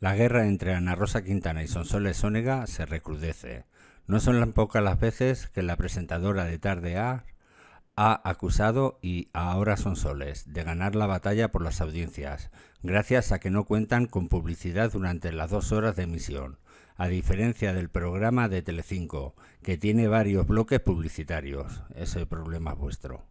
La guerra entre Ana Rosa Quintana y Sonsoles Sónega se recrudece. No son las pocas las veces que la presentadora de Tarde A ha acusado y ahora son soles de ganar la batalla por las audiencias, gracias a que no cuentan con publicidad durante las dos horas de emisión, a diferencia del programa de Telecinco, que tiene varios bloques publicitarios. Ese problema es vuestro.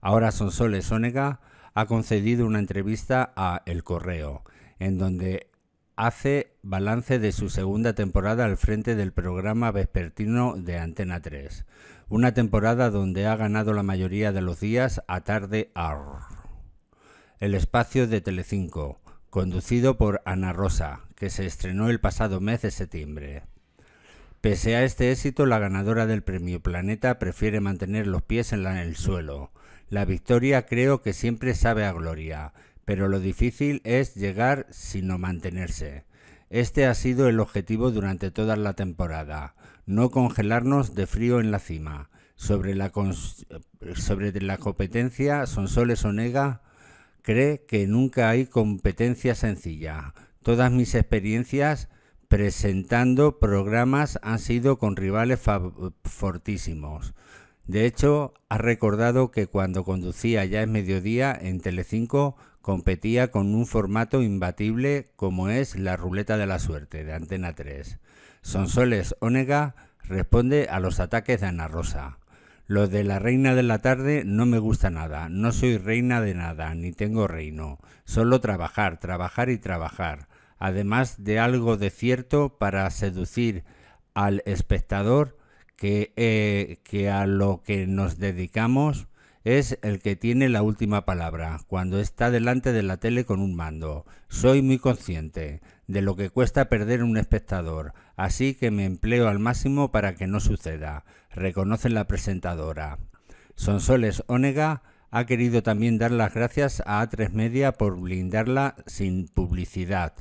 Ahora son soles Onega ha concedido una entrevista a El Correo, en donde hace balance de su segunda temporada al frente del programa vespertino de Antena 3. Una temporada donde ha ganado la mayoría de los días a tarde ar. El espacio de Telecinco, conducido por Ana Rosa, que se estrenó el pasado mes de septiembre. Pese a este éxito, la ganadora del premio Planeta prefiere mantener los pies en, la, en el suelo. La victoria creo que siempre sabe a gloria pero lo difícil es llegar sino mantenerse. Este ha sido el objetivo durante toda la temporada, no congelarnos de frío en la cima. Sobre la, sobre la competencia, Sonsoles Onega cree que nunca hay competencia sencilla. Todas mis experiencias presentando programas han sido con rivales fortísimos. De hecho, ha recordado que cuando conducía ya es mediodía en Telecinco competía con un formato imbatible como es la ruleta de la suerte de Antena 3. Sonsoles Onega responde a los ataques de Ana Rosa. ...lo de la reina de la tarde no me gusta nada, no soy reina de nada, ni tengo reino, solo trabajar, trabajar y trabajar, además de algo de cierto para seducir al espectador que eh, a lo que nos dedicamos es el que tiene la última palabra cuando está delante de la tele con un mando. Soy muy consciente de lo que cuesta perder un espectador, así que me empleo al máximo para que no suceda, reconoce la presentadora. Sonsoles Onega ha querido también dar las gracias a A3 Media por blindarla sin publicidad.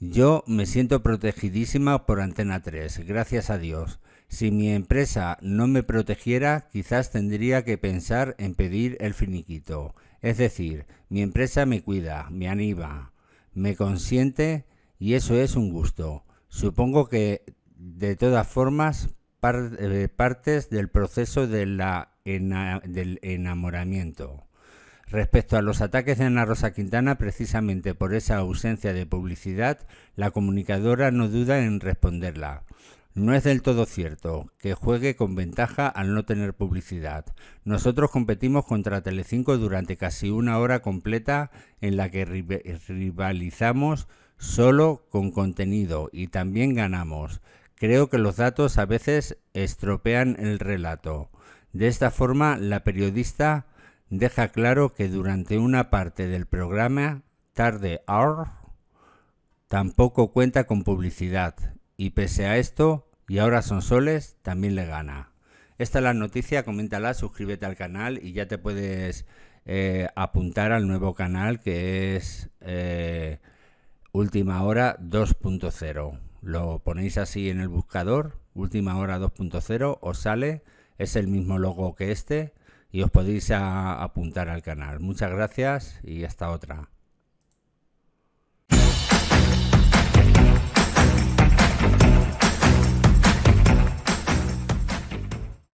Yo me siento protegidísima por Antena 3, gracias a Dios. Si mi empresa no me protegiera, quizás tendría que pensar en pedir el finiquito. Es decir, mi empresa me cuida, me anima, me consiente y eso es un gusto. Supongo que de todas formas eh, partes del proceso del enamoramiento. Respecto a los ataques de Ana Rosa Quintana, precisamente por esa ausencia de publicidad, la comunicadora no duda en responderla. No es del todo cierto que juegue con ventaja al no tener publicidad. Nosotros competimos contra Telecinco durante casi una hora completa en la que rivalizamos solo con contenido y también ganamos. Creo que los datos a veces estropean el relato. De esta forma, la periodista deja claro que durante una parte del programa, tarde hour, tampoco cuenta con publicidad y pese a esto, y ahora son soles, también le gana. Esta es la noticia, coméntala, suscríbete al canal y ya te puedes eh, apuntar al nuevo canal que es eh, Última Hora 2.0. Lo ponéis así en el buscador, Última Hora 2.0, os sale, es el mismo logo que este y os podéis apuntar al canal. Muchas gracias y hasta otra.